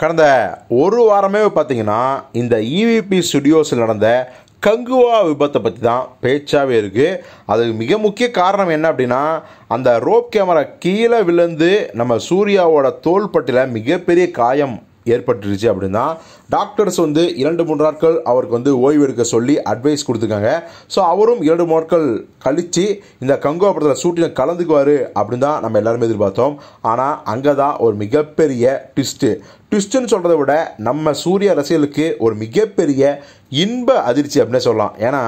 கடந்த ஒரு வாரமே பார்த்தீங்கன்னா இந்த இவிபி e ஸ்டுடியோஸில் நடந்த கங்குவா விபத்தை பற்றி தான் பேச்சாகவே இருக்குது அதுக்கு மிக முக்கிய காரணம் என்ன அப்படின்னா அந்த ரோப் கேமரா கீழே விழுந்து நம்ம சூர்யாவோட தோள்பட்டியில் மிகப்பெரிய காயம் ஏற்பட்டுருச்சு அப்படின்னா டாக்டர்ஸ் வந்து இரண்டு மூன்று நாட்கள் அவருக்கு வந்து ஓய்வு எடுக்க சொல்லி அட்வைஸ் கொடுத்துருக்காங்க ஸோ அவரும் இரண்டு மூணு நாட்கள் கழித்து இந்த கங்கோ படத்தில் ஷூட்டில் கலந்துக்குவார் அப்படின்னு தான் நம்ம எல்லாருமே எதிர்பார்த்தோம் ஆனால் அங்கே தான் ஒரு மிகப்பெரிய ட்விஸ்ட்டு ட்விஸ்ட்டுன்னு சொல்கிறத விட நம்ம சூரிய அரசியலுக்கு ஒரு மிகப்பெரிய இன்ப அதிர்ச்சி அப்படின்னே சொல்லலாம் ஏன்னா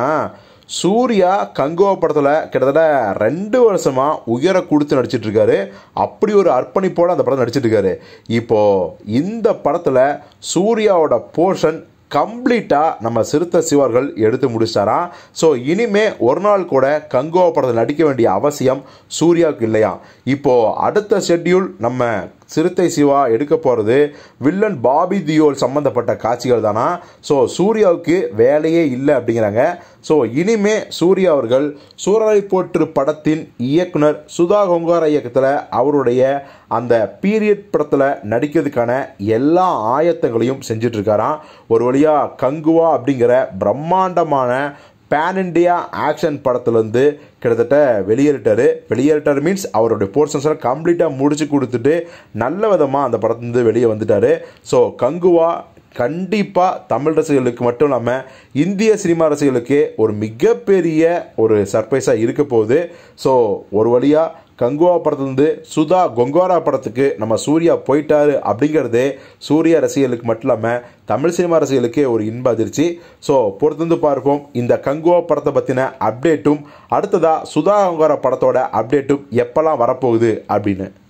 சூர்யா கங்கோ படத்தில் கிட்டத்தட்ட ரெண்டு வருஷமாக உயர கொடுத்து நடிச்சிட்ருக்காரு அப்படி ஒரு அர்ப்பணிப்போடு அந்த நடிச்சிட்டு நடிச்சிட்ருக்காரு இப்போது இந்த படத்தில் சூர்யாவோட போர்ஷன் கம்ப்ளீட்டாக நம்ம சிறுத்த சிவர்கள் எடுத்து முடிச்சிட்டாராம் ஸோ இனிமே ஒரு நாள் கூட கங்கோ படத்தில் நடிக்க வேண்டிய அவசியம் சூர்யாவுக்கு இல்லையா இப்போது அடுத்த ஷெட்யூல் நம்ம சிறுத்தை சிவா எடுக்க போகிறது வில்லன் பாபி தியோல் சம்மந்தப்பட்ட காட்சிகள் தானா ஸோ சூர்யாவுக்கு வேலையே இல்லை அப்படிங்கிறாங்க ஸோ இனிமே சூர்யா அவர்கள் சூரரை போற்று படத்தின் இயக்குனர் சுதா கொங்கார இயக்கத்தில் அவருடைய அந்த பீரியட் படத்தில் நடிக்கிறதுக்கான எல்லா ஆயத்தங்களையும் செஞ்சிட்ருக்காராம் ஒரு வழியாக கங்குவா அப்படிங்கிற பிரம்மாண்டமான பேன் இண்டியா ஆக்ஷன் படத்துலேருந்து கிட்டத்தட்ட வெளியேறிட்டார் வெளியேறிட்டார் மீன்ஸ் அவருடைய போர்ஷன்ஸ்லாம் கம்ப்ளீட்டாக முடிச்சு கொடுத்துட்டு நல்ல விதமாக அந்த படத்துலேருந்து வெளியே வந்துட்டார் ஸோ கங்குவா கண்டிப்பாக தமிழ் ரசிகர்களுக்கு மட்டும் இல்லாமல் இந்திய சினிமா ரசிகர்களுக்கு ஒரு மிகப்பெரிய ஒரு சர்ப்ரைஸாக இருக்க போகுது ஸோ ஒரு வழியாக கங்குவா படத்துலேருந்து சுதா கொங்கோரா படத்துக்கு நம்ம சூர்யா போயிட்டாரு அப்படிங்கிறதே சூர்யா ரசிகர்களுக்கு மட்டும் இல்லாமல் தமிழ் சினிமா ரசிகர்களுக்கே ஒரு இன்ப அதிர்ச்சி ஸோ பொறுத்திருந்து பார்ப்போம் இந்த கங்குவா படத்தை பற்றின அப்டேட்டும் அடுத்ததாக சுதா கொங்கோரா படத்தோட அப்டேட்டும் எப்போல்லாம் வரப்போகுது அப்படின்னு